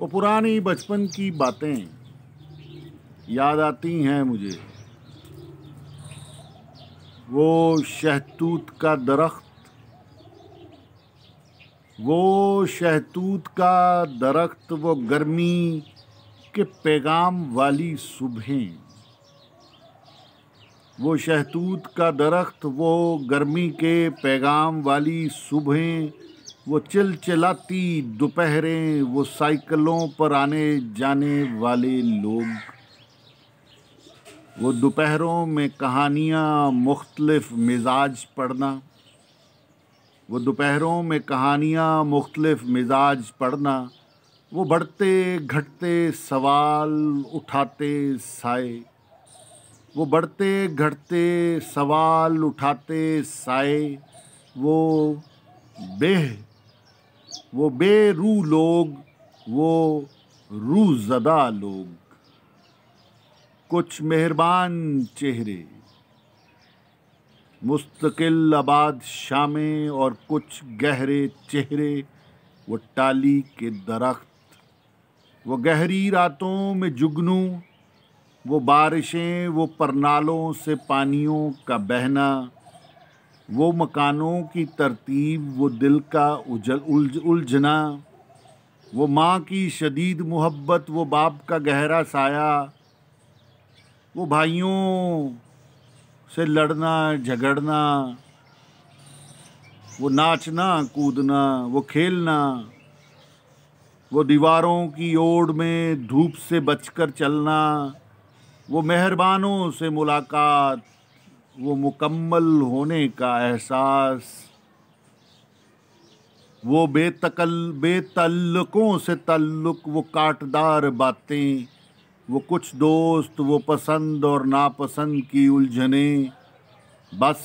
वो पुरानी बचपन की बातें याद आती हैं मुझे वो शहतूत का दरख्त वो शहतूत का दरख्त वो गर्मी के पैगाम वाली सुबहें वो शहतूत का दरख्त वो गर्मी के पैगाम वाली सुबहें वो चिल चिलाती दोपहरें वो साइकिलों पर आने जाने वाले लोग वो दोपहरों में कहानियाँ मुख्तलफ़ मिजाज पढ़ना वो दोपहरों में कहानियाँ मुख्तलफ़ मिजाज पढ़ना वो बढ़ते घटते सवाल उठाते साए वो बढ़ते घटते सवाल उठाते साए वो बेह वो बेरू लोग वो रू जदा लोग कुछ मेहरबान चेहरे मुस्तकिल आबाद शामें और कुछ गहरे चेहरे वो टाली के दरख्त वो गहरी रातों में जुगनू वो बारिशें वो परनालों से पानियों का बहना वो मकानों की तरतीब वो दिल का उजल उलझ उलझना वो माँ की शदीद मोहब्बत वो बाप का गहरा साया वो भाइयों से लड़ना झगड़ना वो नाचना कूदना वो खेलना वो दीवारों की ओर में धूप से बचकर चलना वो मेहरबानों से मुलाकात वो मुकम्मल होने का एहसास वो बेतकल बेतल्लुकों से तल्लुक वो काटदार बातें वो कुछ दोस्त वो पसंद और नापसंद की उलझने बस